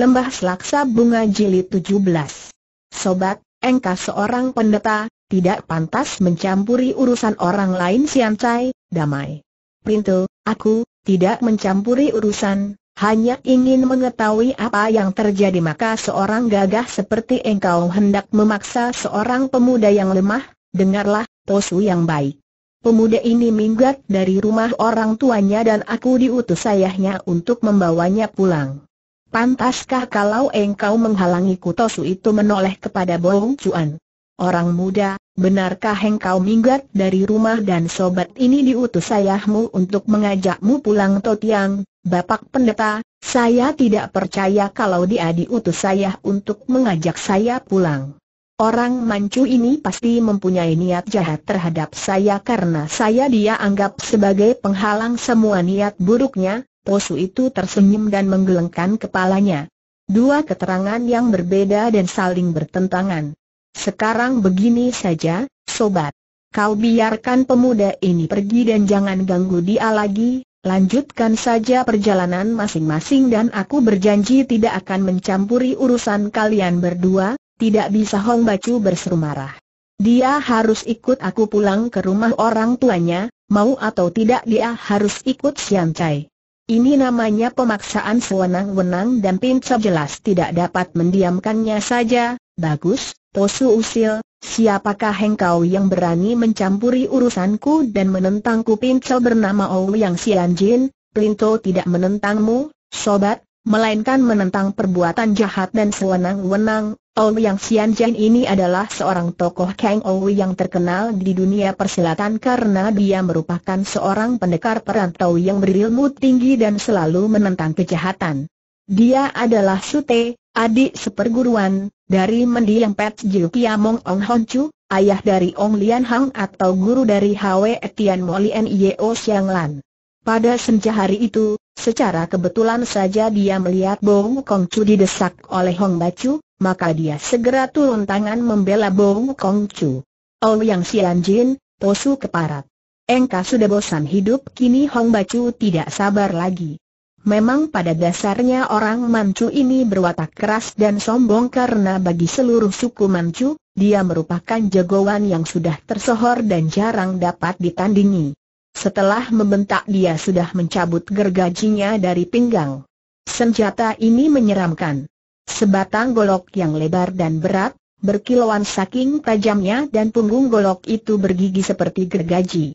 Lembah Selaksa Bunga Jilid 17 Sobat, engkau seorang pendeta, tidak pantas mencampuri urusan orang lain siancai, damai. Printo, aku, tidak mencampuri urusan, hanya ingin mengetahui apa yang terjadi maka seorang gagah seperti engkau hendak memaksa seorang pemuda yang lemah, dengarlah, Tosu yang baik. Pemuda ini minggat dari rumah orang tuanya dan aku diutus ayahnya untuk membawanya pulang. Pantaskah kalau engkau menghalangi Kutosu itu menoleh kepada Bong Cuan? Orang muda, benarkah engkau minggat dari rumah dan sobat ini diutus ayahmu untuk mengajakmu pulang Totiang, Bapak Pendeta, saya tidak percaya kalau dia diutus saya untuk mengajak saya pulang. Orang mancu ini pasti mempunyai niat jahat terhadap saya karena saya dia anggap sebagai penghalang semua niat buruknya, Posu itu tersenyum dan menggelengkan kepalanya. Dua keterangan yang berbeda dan saling bertentangan. Sekarang begini saja, sobat. Kau biarkan pemuda ini pergi dan jangan ganggu dia lagi, lanjutkan saja perjalanan masing-masing dan aku berjanji tidak akan mencampuri urusan kalian berdua, tidak bisa Hong Bacu berseru marah. Dia harus ikut aku pulang ke rumah orang tuanya, mau atau tidak dia harus ikut Siang Chai. Ini namanya pemaksaan sewenang-wenang dan Pinco jelas tidak dapat mendiamkannya saja. Bagus, Tosu usil, siapakah engkau yang berani mencampuri urusanku dan menentangku Pinco bernama Ouyang Sianjin? Plinto tidak menentangmu, sobat, melainkan menentang perbuatan jahat dan sewenang-wenang. Ou Yang Xianjian ini adalah seorang tokoh Kang Ou yang terkenal di dunia persilatan karena dia merupakan seorang pendekar perantau yang berilmu tinggi dan selalu menentang kejahatan. Dia adalah Sute, adik seperguruan, dari mendiang Pet Jiu Kiamong Ong Hon Chu, ayah dari Ong Lian Hang atau guru dari Hwe Etian Mo Lian Yeo Xiang Lan. Pada senja hari itu, Secara kebetulan saja dia melihat Bong Kong Chu didesak oleh Hong Bacu, maka dia segera turun tangan membela Bong Kong Chu. Oh yang sian jin, tosu keparat. Engkau sudah bosan hidup kini Hong Bacu tidak sabar lagi. Memang pada dasarnya orang Manchu ini berwatak keras dan sombong karena bagi seluruh suku Manchu, dia merupakan jagoan yang sudah tersohor dan jarang dapat ditandingi. Setelah membentak dia sudah mencabut gergajinya dari pinggang. Senjata ini menyeramkan. Sebatang golok yang lebar dan berat, berkilauan saking tajamnya dan punggung golok itu bergigi seperti gergaji.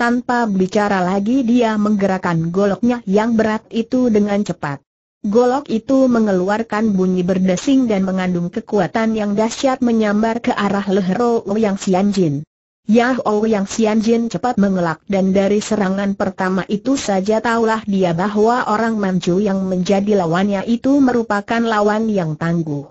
Tanpa bicara lagi dia menggerakkan goloknya yang berat itu dengan cepat. Golok itu mengeluarkan bunyi berdesing dan mengandung kekuatan yang dahsyat menyambar ke arah leher Yang Xianjin. Yah oh Yang Sian Jin cepat mengelak dan dari serangan pertama itu saja taulah dia bahwa orang Manchu yang menjadi lawannya itu merupakan lawan yang tangguh.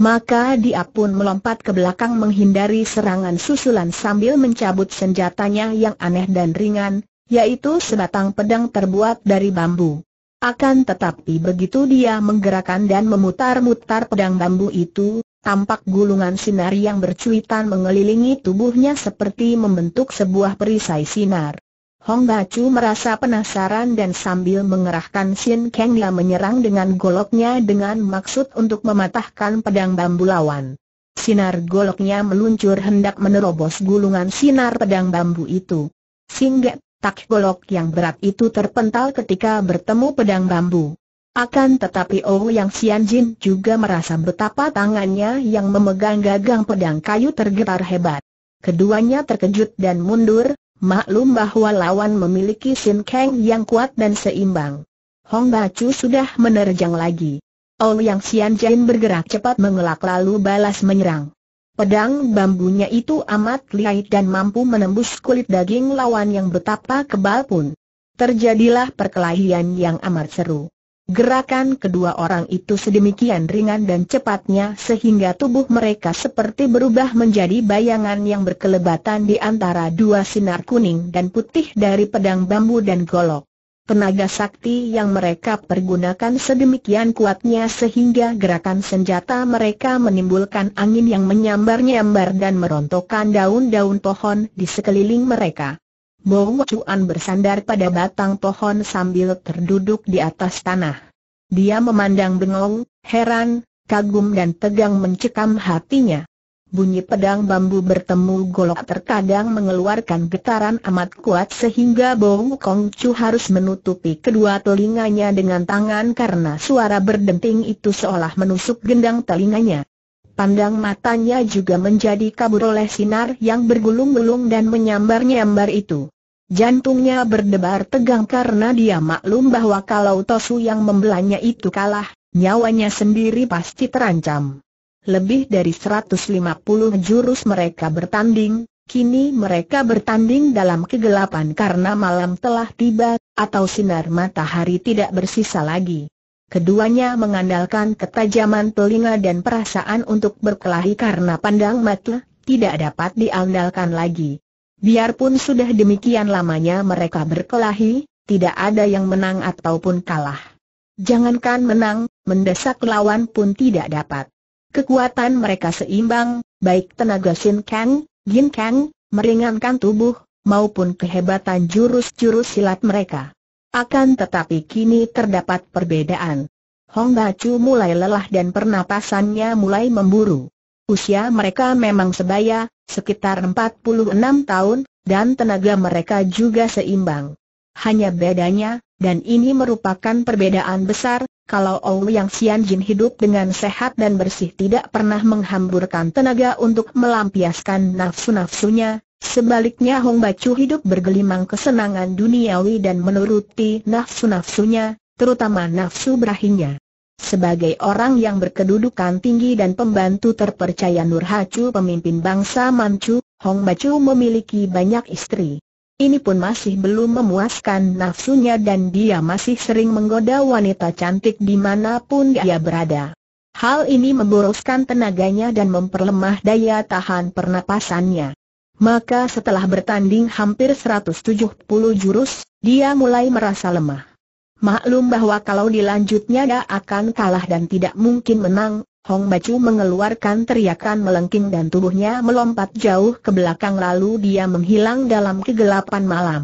Maka dia pun melompat ke belakang menghindari serangan susulan sambil mencabut senjatanya yang aneh dan ringan, yaitu sebatang pedang terbuat dari bambu. Akan tetapi begitu dia menggerakkan dan memutar-mutar pedang bambu itu, Tampak gulungan sinar yang bercuitan mengelilingi tubuhnya seperti membentuk sebuah perisai sinar. Hong Bacu merasa penasaran dan sambil mengerahkan Xin Kang dia menyerang dengan goloknya dengan maksud untuk mematahkan pedang bambu lawan. Sinar goloknya meluncur hendak menerobos gulungan sinar pedang bambu itu. Singgah, tak golok yang berat itu terpental ketika bertemu pedang bambu. Akan tetapi oh Yang Xianjin juga merasa betapa tangannya yang memegang gagang pedang kayu tergetar hebat. Keduanya terkejut dan mundur, maklum bahwa lawan memiliki Sin Kang yang kuat dan seimbang. Hong Bacu sudah menerjang lagi. Oh yang Xianjin bergerak cepat mengelak lalu balas menyerang. Pedang bambunya itu amat lihai dan mampu menembus kulit daging lawan yang betapa kebal pun. Terjadilah perkelahian yang amat seru. Gerakan kedua orang itu sedemikian ringan dan cepatnya sehingga tubuh mereka seperti berubah menjadi bayangan yang berkelebatan di antara dua sinar kuning dan putih dari pedang bambu dan golok. Tenaga sakti yang mereka pergunakan sedemikian kuatnya sehingga gerakan senjata mereka menimbulkan angin yang menyambar-nyambar dan merontokkan daun-daun pohon di sekeliling mereka. Mo Chuan bersandar pada batang pohon sambil terduduk di atas tanah. Dia memandang bengong, heran, kagum dan tegang mencekam hatinya. Bunyi pedang bambu bertemu golok terkadang mengeluarkan getaran amat kuat sehingga Bong Kong Chu harus menutupi kedua telinganya dengan tangan karena suara berdenting itu seolah menusuk gendang telinganya. Pandang matanya juga menjadi kabur oleh sinar yang bergulung-gulung dan menyambar-nyambar itu. Jantungnya berdebar tegang karena dia maklum bahwa kalau Tosu yang membelanya itu kalah, nyawanya sendiri pasti terancam. Lebih dari 150 jurus mereka bertanding, kini mereka bertanding dalam kegelapan karena malam telah tiba, atau sinar matahari tidak bersisa lagi. Keduanya mengandalkan ketajaman telinga dan perasaan untuk berkelahi karena pandang mata, tidak dapat diandalkan lagi. Biarpun sudah demikian lamanya mereka berkelahi, tidak ada yang menang ataupun kalah. Jangankan menang, mendesak lawan pun tidak dapat. Kekuatan mereka seimbang, baik tenaga Shin Kang, Jin Kang, meringankan tubuh, maupun kehebatan jurus-jurus silat mereka. Akan tetapi kini terdapat perbedaan. Hong Chu mulai lelah dan pernapasannya mulai memburu. Usia mereka memang sebaya, sekitar 46 tahun, dan tenaga mereka juga seimbang. Hanya bedanya, dan ini merupakan perbedaan besar, kalau Yang Xian Jin hidup dengan sehat dan bersih tidak pernah menghamburkan tenaga untuk melampiaskan nafsu-nafsunya, sebaliknya Hong Bacu hidup bergelimang kesenangan duniawi dan menuruti nafsu-nafsunya, terutama nafsu berahinya. Sebagai orang yang berkedudukan tinggi dan pembantu terpercaya Nur Hacu pemimpin bangsa Manchu, Hong Bacu memiliki banyak istri. Ini pun masih belum memuaskan nafsunya dan dia masih sering menggoda wanita cantik dimanapun dia berada. Hal ini memboroskan tenaganya dan memperlemah daya tahan pernapasannya. Maka setelah bertanding hampir 170 jurus, dia mulai merasa lemah. Maklum bahwa kalau dilanjutnya dia akan kalah dan tidak mungkin menang, Hong Bacu mengeluarkan teriakan melengking dan tubuhnya melompat jauh ke belakang lalu dia menghilang dalam kegelapan malam.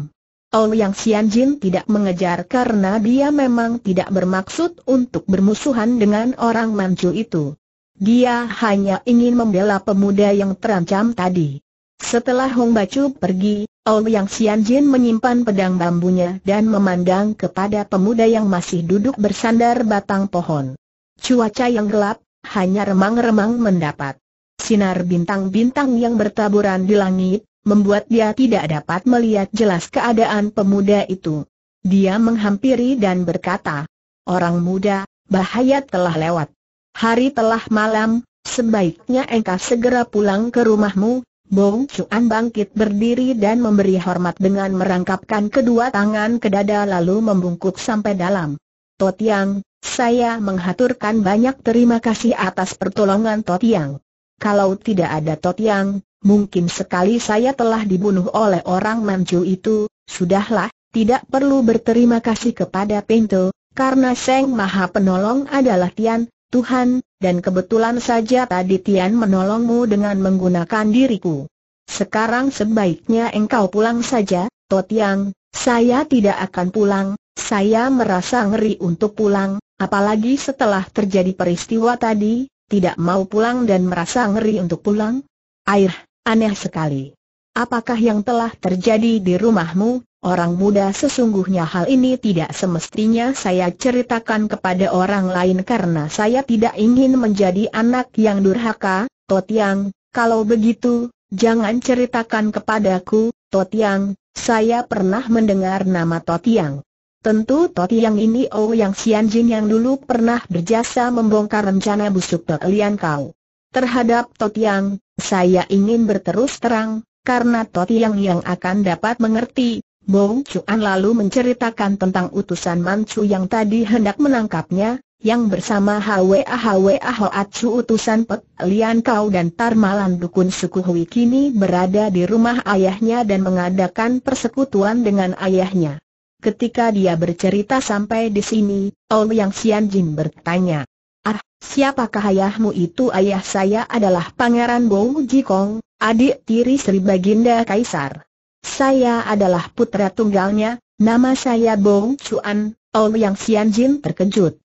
Ouyang Xianjin tidak mengejar karena dia memang tidak bermaksud untuk bermusuhan dengan orang Manchu itu. Dia hanya ingin membela pemuda yang terancam tadi. Setelah Hong Bacu pergi, Xian Xianjin menyimpan pedang bambunya dan memandang kepada pemuda yang masih duduk bersandar batang pohon. Cuaca yang gelap, hanya remang-remang mendapat. Sinar bintang-bintang yang bertaburan di langit, membuat dia tidak dapat melihat jelas keadaan pemuda itu. Dia menghampiri dan berkata, Orang muda, bahaya telah lewat. Hari telah malam, sebaiknya engkau segera pulang ke rumahmu, Bong Chuan bangkit berdiri dan memberi hormat dengan merangkapkan kedua tangan ke dada lalu membungkuk sampai dalam. Totiang, saya menghaturkan banyak terima kasih atas pertolongan Totiang. Kalau tidak ada Totiang, mungkin sekali saya telah dibunuh oleh orang Manju itu, sudahlah, tidak perlu berterima kasih kepada Pinto, karena Seng Maha Penolong adalah Tian, Tuhan, dan kebetulan saja tadi Tian menolongmu dengan menggunakan diriku. Sekarang sebaiknya engkau pulang saja, Totiang, saya tidak akan pulang, saya merasa ngeri untuk pulang, apalagi setelah terjadi peristiwa tadi, tidak mau pulang dan merasa ngeri untuk pulang? Air, aneh sekali. Apakah yang telah terjadi di rumahmu, orang muda sesungguhnya hal ini tidak semestinya saya ceritakan kepada orang lain karena saya tidak ingin menjadi anak yang durhaka, Totiang, kalau begitu, Jangan ceritakan kepadaku, Totiang, saya pernah mendengar nama Totiang. Tentu Totiang ini Oh Yang Jin yang dulu pernah berjasa membongkar rencana busuk Tok Kau. Terhadap Totiang, saya ingin berterus terang, karena Totiang yang akan dapat mengerti, Bong Chuan lalu menceritakan tentang utusan Manchu yang tadi hendak menangkapnya, yang bersama Hwa Hwa Hoatsu utusan Pek Lian Kau dan Tarmalan Dukun Suku Hui kini berada di rumah ayahnya dan mengadakan persekutuan dengan ayahnya. Ketika dia bercerita sampai di sini, Ol Yang Sian Jin bertanya, Ah, siapakah ayahmu itu? Ayah saya adalah Pangeran Bo Kong, adik tiri Sri Baginda Kaisar. Saya adalah putra tunggalnya, nama saya Bo Chuan, Ol Yang Sian Jin terkejut.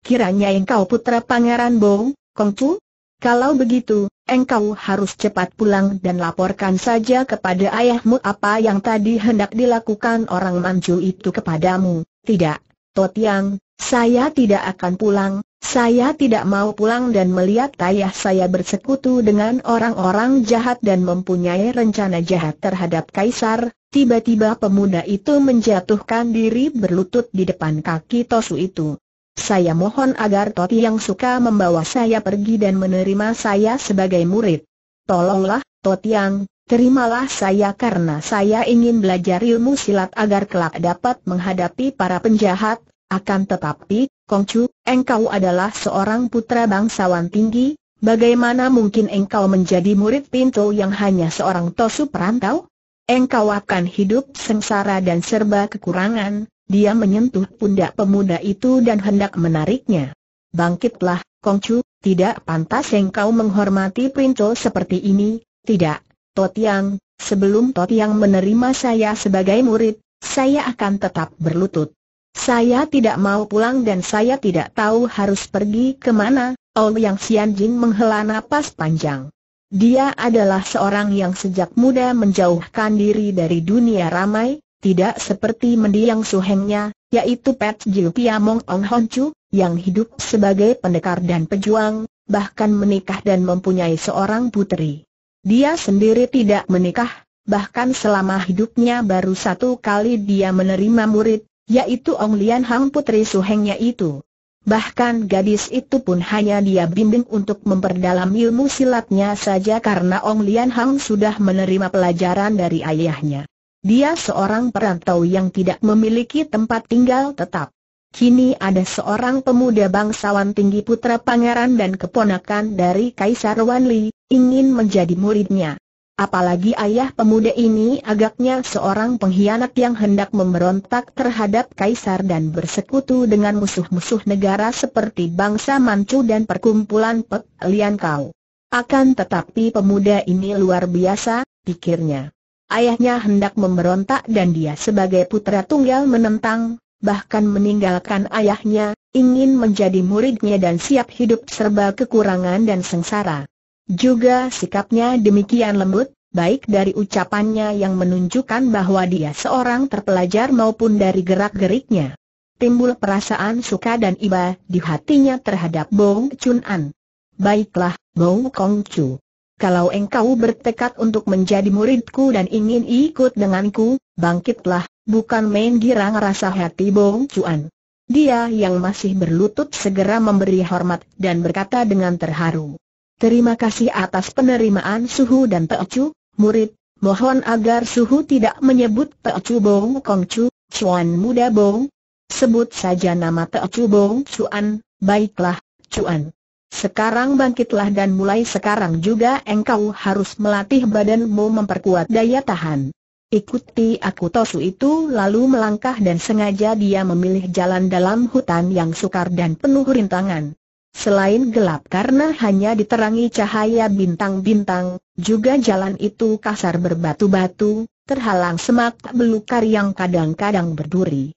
Kiranya engkau putra Pangeran Bow, Kongfu. Kalau begitu, engkau harus cepat pulang dan laporkan saja kepada ayahmu apa yang tadi hendak dilakukan orang Manju itu kepadamu. Tidak, Totiang, saya tidak akan pulang, saya tidak mau pulang dan melihat ayah saya bersekutu dengan orang-orang jahat dan mempunyai rencana jahat terhadap Kaisar. Tiba-tiba pemuda itu menjatuhkan diri berlutut di depan kaki Tosu itu. Saya mohon agar Toti yang suka membawa saya pergi dan menerima saya sebagai murid. Tolonglah, Toti yang, terimalah saya karena saya ingin belajar ilmu silat agar kelak dapat menghadapi para penjahat. Akan tetapi, Kongcu, engkau adalah seorang putra bangsawan tinggi, bagaimana mungkin engkau menjadi murid pintu yang hanya seorang tosu perantau? Engkau akan hidup sengsara dan serba kekurangan, dia menyentuh pundak pemuda itu dan hendak menariknya. Bangkitlah, Kongcu, tidak pantas engkau menghormati Princho seperti ini, tidak, Totiang, sebelum Totiang menerima saya sebagai murid, saya akan tetap berlutut. Saya tidak mau pulang dan saya tidak tahu harus pergi kemana, Ouyang Xianjing menghela napas panjang. Dia adalah seorang yang sejak muda menjauhkan diri dari dunia ramai, tidak seperti mendiang suhengnya, yaitu Pet Jiu Piamong On Hon Chu, yang hidup sebagai pendekar dan pejuang, bahkan menikah dan mempunyai seorang putri. Dia sendiri tidak menikah, bahkan selama hidupnya baru satu kali dia menerima murid, yaitu Ong Lian Hang putri suhengnya itu. Bahkan gadis itu pun hanya dia bimbing untuk memperdalam ilmu silatnya saja karena Ong Lian Hang sudah menerima pelajaran dari ayahnya. Dia seorang perantau yang tidak memiliki tempat tinggal tetap. Kini ada seorang pemuda bangsawan tinggi putra pangeran dan keponakan dari Kaisar Wanli, ingin menjadi muridnya. Apalagi ayah pemuda ini agaknya seorang pengkhianat yang hendak memberontak terhadap Kaisar dan bersekutu dengan musuh-musuh negara seperti bangsa Manchu dan perkumpulan Pek Lian Kau. Akan tetapi pemuda ini luar biasa, pikirnya ayahnya hendak memberontak dan dia sebagai putra tunggal menentang, bahkan meninggalkan ayahnya, ingin menjadi muridnya dan siap hidup serba kekurangan dan sengsara. Juga sikapnya demikian lembut, baik dari ucapannya yang menunjukkan bahwa dia seorang terpelajar maupun dari gerak-geriknya. Timbul perasaan suka dan iba di hatinya terhadap Bong Chun An. Baiklah, Bong Kong Chu kalau engkau bertekad untuk menjadi muridku dan ingin ikut denganku, bangkitlah, bukan main girang rasa hati Bong Cuan. Dia yang masih berlutut segera memberi hormat dan berkata dengan terharu. Terima kasih atas penerimaan Suhu dan Teocu, murid, mohon agar Suhu tidak menyebut Teocu Bong Kongcu, Cuan muda Bong. Sebut saja nama Teocu Bong Cuan, baiklah, Cuan. Sekarang bangkitlah dan mulai sekarang juga engkau harus melatih badanmu memperkuat daya tahan. Ikuti aku Tosu itu lalu melangkah dan sengaja dia memilih jalan dalam hutan yang sukar dan penuh rintangan. Selain gelap karena hanya diterangi cahaya bintang-bintang, juga jalan itu kasar berbatu-batu, terhalang semak belukar yang kadang-kadang berduri.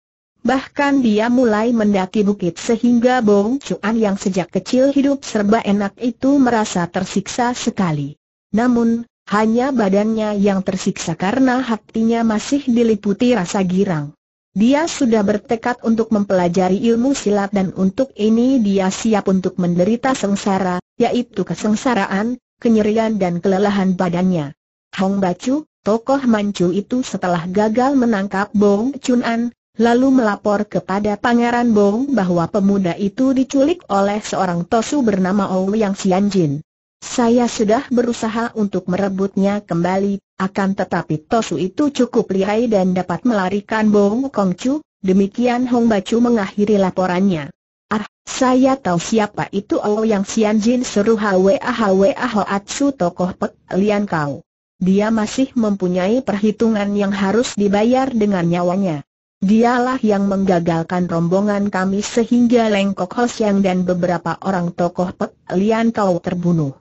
Bahkan dia mulai mendaki bukit sehingga Bong Chuan yang sejak kecil hidup serba enak itu merasa tersiksa sekali. Namun, hanya badannya yang tersiksa karena hatinya masih diliputi rasa girang. Dia sudah bertekad untuk mempelajari ilmu silat dan untuk ini dia siap untuk menderita sengsara, yaitu kesengsaraan, kenyerian dan kelelahan badannya. Hong Bacu, tokoh Manchu itu setelah gagal menangkap Bong Chuan lalu melapor kepada Pangeran Bong bahwa pemuda itu diculik oleh seorang tosu bernama Ouyang Xianjin. Saya sudah berusaha untuk merebutnya kembali, akan tetapi Tosu itu cukup lihai dan dapat melarikan Bong Kongcu, demikian Hong Bacu mengakhiri laporannya. Ah, saya tahu siapa itu Ouyang Xianjin seru Hwa Hwa Hoatsu tokoh pek lian kau. Dia masih mempunyai perhitungan yang harus dibayar dengan nyawanya. Dialah yang menggagalkan rombongan kami sehingga Lengkok Hosyang dan beberapa orang tokoh Pek Lian Kau terbunuh.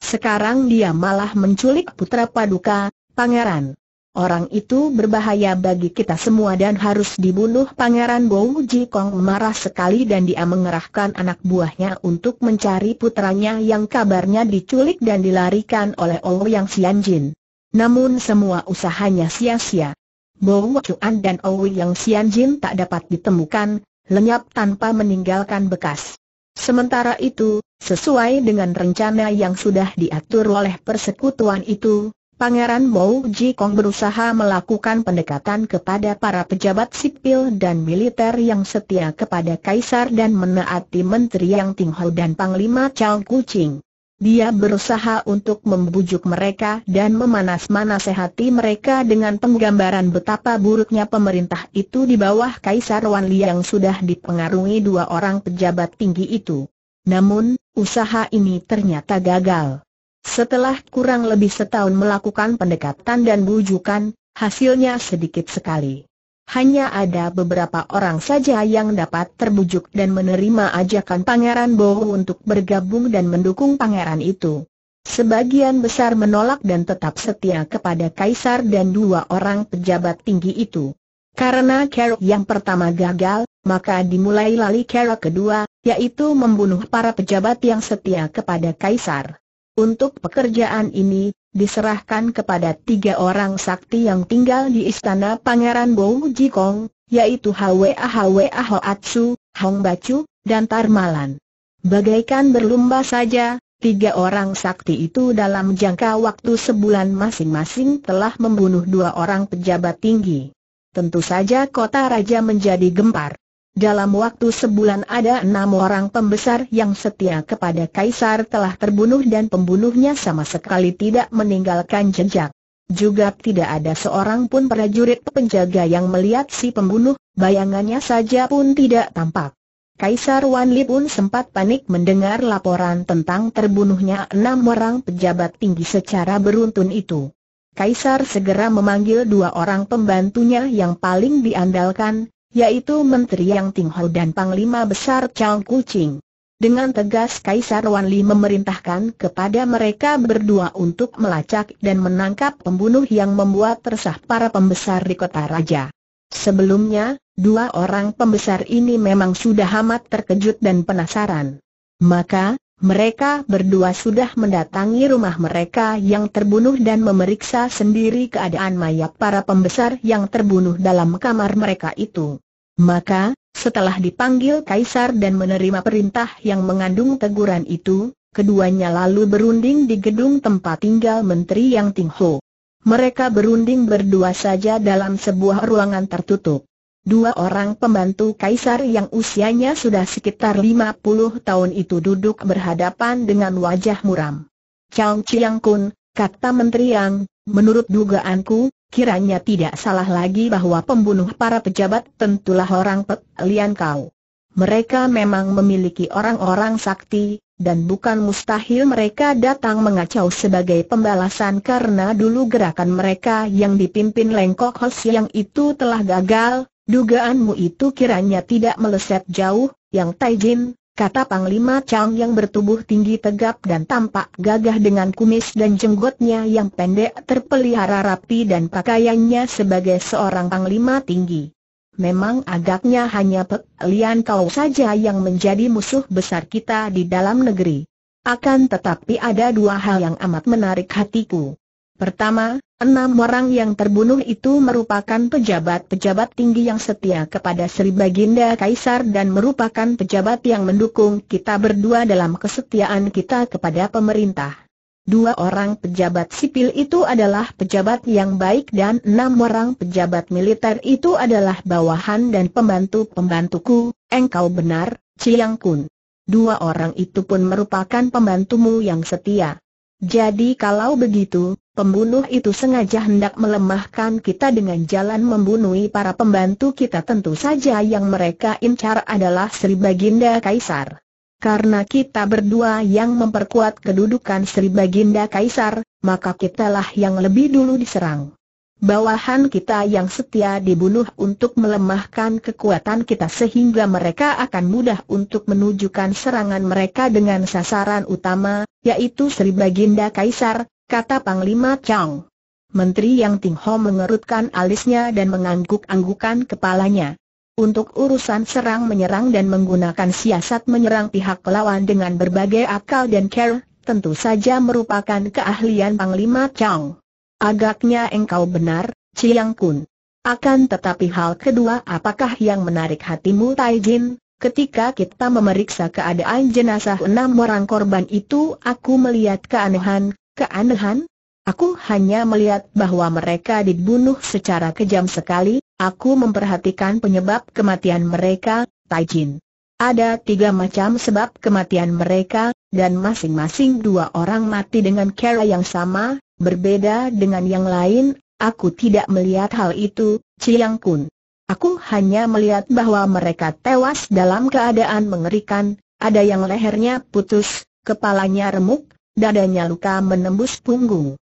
Sekarang dia malah menculik putra Paduka, Pangeran. Orang itu berbahaya bagi kita semua dan harus dibunuh Pangeran Bou Kong marah sekali dan dia mengerahkan anak buahnya untuk mencari putranya yang kabarnya diculik dan dilarikan oleh Ouyang Xianjin. Namun semua usahanya sia-sia. Bau Chuan dan Owi Yang Xian Jin tak dapat ditemukan, lenyap tanpa meninggalkan bekas. Sementara itu, sesuai dengan rencana yang sudah diatur oleh persekutuan itu, Pangeran Mo Ji Kong berusaha melakukan pendekatan kepada para pejabat sipil dan militer yang setia kepada Kaisar dan menaati Menteri Yang Tingho dan Panglima Chao Kuching. Dia berusaha untuk membujuk mereka dan memanas-manas hati mereka dengan penggambaran betapa buruknya pemerintah itu di bawah Kaisar Wan yang sudah dipengaruhi dua orang pejabat tinggi itu. Namun, usaha ini ternyata gagal. Setelah kurang lebih setahun melakukan pendekatan dan bujukan, hasilnya sedikit sekali hanya ada beberapa orang saja yang dapat terbujuk dan menerima ajakan Pangeran Bo untuk bergabung dan mendukung pangeran itu. Sebagian besar menolak dan tetap setia kepada Kaisar dan dua orang pejabat tinggi itu. Karena kerok yang pertama gagal, maka dimulai lali kerok kedua, yaitu membunuh para pejabat yang setia kepada Kaisar. Untuk pekerjaan ini, diserahkan kepada tiga orang sakti yang tinggal di istana Pangeran Bou Jikong, yaitu Hwa Hwa Hoatsu, Hong Bacu, dan Tarmalan. Bagaikan berlumba saja, tiga orang sakti itu dalam jangka waktu sebulan masing-masing telah membunuh dua orang pejabat tinggi. Tentu saja kota raja menjadi gempar. Dalam waktu sebulan ada enam orang pembesar yang setia kepada Kaisar telah terbunuh dan pembunuhnya sama sekali tidak meninggalkan jejak. Juga tidak ada seorang pun prajurit penjaga yang melihat si pembunuh, bayangannya saja pun tidak tampak. Kaisar Wanli pun sempat panik mendengar laporan tentang terbunuhnya enam orang pejabat tinggi secara beruntun itu. Kaisar segera memanggil dua orang pembantunya yang paling diandalkan, yaitu Menteri Yang Tingho dan Panglima Besar Chang Kuching. Dengan tegas Kaisar Wanli memerintahkan kepada mereka berdua untuk melacak dan menangkap pembunuh yang membuat resah para pembesar di kota raja. Sebelumnya, dua orang pembesar ini memang sudah amat terkejut dan penasaran. Maka, mereka berdua sudah mendatangi rumah mereka yang terbunuh dan memeriksa sendiri keadaan mayat para pembesar yang terbunuh dalam kamar mereka itu. Maka, setelah dipanggil kaisar dan menerima perintah yang mengandung teguran itu, keduanya lalu berunding di gedung tempat tinggal Menteri Yang Ting Ho. Mereka berunding berdua saja dalam sebuah ruangan tertutup. Dua orang pembantu kaisar yang usianya sudah sekitar 50 tahun itu duduk berhadapan dengan wajah muram. Chang Chiang Kun, kata Menteri Yang, menurut dugaanku, Kiranya tidak salah lagi bahwa pembunuh para pejabat tentulah orang pelian kau. Mereka memang memiliki orang-orang sakti, dan bukan mustahil mereka datang mengacau sebagai pembalasan karena dulu gerakan mereka yang dipimpin Lengkok Hos yang itu telah gagal, dugaanmu itu kiranya tidak meleset jauh, yang Taijin, kata Panglima Chang yang bertubuh tinggi tegap dan tampak gagah dengan kumis dan jenggotnya yang pendek terpelihara rapi dan pakaiannya sebagai seorang Panglima tinggi. Memang agaknya hanya Pek Lian Kau saja yang menjadi musuh besar kita di dalam negeri. Akan tetapi ada dua hal yang amat menarik hatiku. Pertama, enam orang yang terbunuh itu merupakan pejabat-pejabat tinggi yang setia kepada Sri Baginda Kaisar dan merupakan pejabat yang mendukung kita berdua dalam kesetiaan kita kepada pemerintah. Dua orang pejabat sipil itu adalah pejabat yang baik dan enam orang pejabat militer itu adalah bawahan dan pembantu-pembantuku, engkau benar, Chiang Kun. Dua orang itu pun merupakan pembantumu yang setia. Jadi kalau begitu, Pembunuh itu sengaja hendak melemahkan kita dengan jalan membunuh para pembantu kita tentu saja yang mereka incar adalah Sri Baginda Kaisar. Karena kita berdua yang memperkuat kedudukan Sri Baginda Kaisar, maka kitalah yang lebih dulu diserang. Bawahan kita yang setia dibunuh untuk melemahkan kekuatan kita sehingga mereka akan mudah untuk menunjukkan serangan mereka dengan sasaran utama, yaitu Sri Baginda Kaisar, kata Panglima Chang. Menteri Yang Ting Ho mengerutkan alisnya dan mengangguk-anggukan kepalanya. Untuk urusan serang-menyerang dan menggunakan siasat menyerang pihak lawan dengan berbagai akal dan care, tentu saja merupakan keahlian Panglima Chang. Agaknya engkau benar, Chiang Kun. Akan tetapi hal kedua apakah yang menarik hatimu Tai Jin? Ketika kita memeriksa keadaan jenazah enam orang korban itu aku melihat keanehan, Keanehan? Aku hanya melihat bahwa mereka dibunuh secara kejam sekali, aku memperhatikan penyebab kematian mereka, Taijin. Ada tiga macam sebab kematian mereka, dan masing-masing dua orang mati dengan cara yang sama, berbeda dengan yang lain, aku tidak melihat hal itu, Chiang Kun. Aku hanya melihat bahwa mereka tewas dalam keadaan mengerikan, ada yang lehernya putus, kepalanya remuk, Dadanya luka menembus punggung.